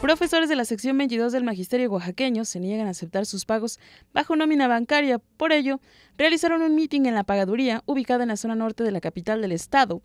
Profesores de la sección 22 del Magisterio Oaxaqueño se niegan a aceptar sus pagos bajo nómina bancaria por ello, realizaron un meeting en la pagaduría ubicada en la zona norte de la capital del estado,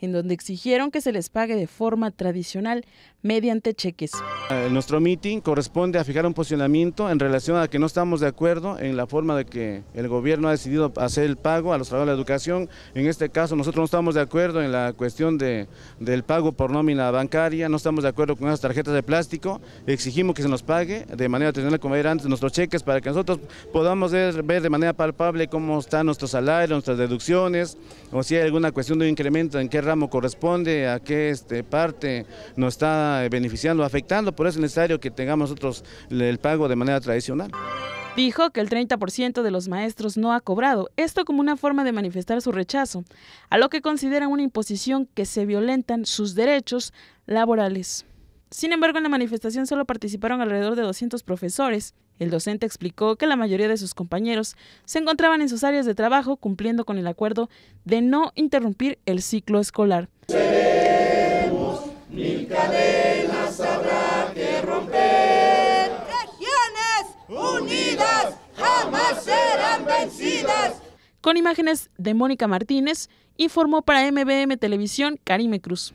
en donde exigieron que se les pague de forma tradicional mediante cheques. Eh, nuestro meeting corresponde a fijar un posicionamiento en relación a que no estamos de acuerdo en la forma de que el gobierno ha decidido hacer el pago a los trabajadores de la educación. En este caso nosotros no estamos de acuerdo en la cuestión del pago por nómina bancaria, no estamos de acuerdo con esas tarjetas de plástico, exigimos que se nos pague de manera tradicional como era antes nuestros cheques para que nosotros podamos ver de manera manera palpable cómo están nuestros salarios, nuestras deducciones, o si hay alguna cuestión de incremento, en qué ramo corresponde, a qué este, parte nos está eh, beneficiando, afectando, por eso es necesario que tengamos nosotros el pago de manera tradicional. Dijo que el 30% de los maestros no ha cobrado, esto como una forma de manifestar su rechazo, a lo que consideran una imposición que se violentan sus derechos laborales. Sin embargo, en la manifestación solo participaron alrededor de 200 profesores, el docente explicó que la mayoría de sus compañeros se encontraban en sus áreas de trabajo cumpliendo con el acuerdo de no interrumpir el ciclo escolar. unidas jamás serán vencidas. Con imágenes de Mónica Martínez, informó para MBM Televisión Karime Cruz.